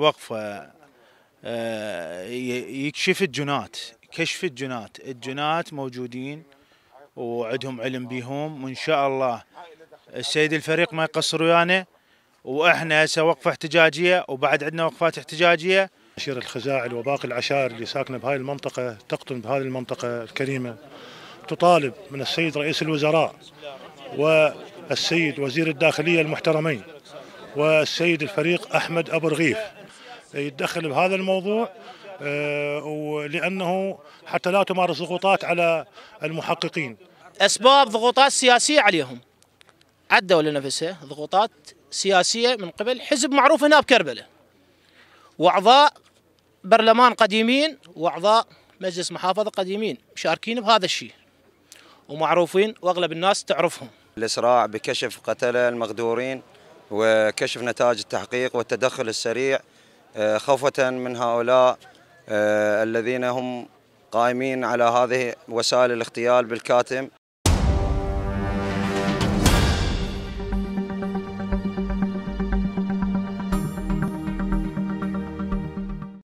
وقفه آه، آه، يكشف الجنات كشف الجنات الجنات موجودين وعندهم علم بيهم وان شاء الله السيد الفريق ما يقصر ويانا يعني. واحنا هسه وقفه احتجاجيه وبعد عندنا وقفات احتجاجيه عشيرة الخزاعل وباقي العشائر اللي ساكنة بهاي المنطقة تقطن بهذه المنطقة الكريمة تطالب من السيد رئيس الوزراء والسيد وزير الداخلية المحترمين والسيد الفريق أحمد أبو رغيف يتدخل بهذا الموضوع آه، ولأنه حتى لا تمارس ضغوطات على المحققين أسباب ضغوطات سياسية عليهم عدوا لنفسها ضغوطات سياسية من قبل حزب معروف هنا بكربلة وأعضاء برلمان قديمين وأعضاء مجلس محافظة قديمين مشاركين بهذا الشيء ومعروفين وأغلب الناس تعرفهم الإسراع بكشف قتلة المغدورين وكشف نتائج التحقيق والتدخل السريع آه، خوفة من هؤلاء آه، الذين هم قائمين على هذه وسائل الاغتيال بالكاتم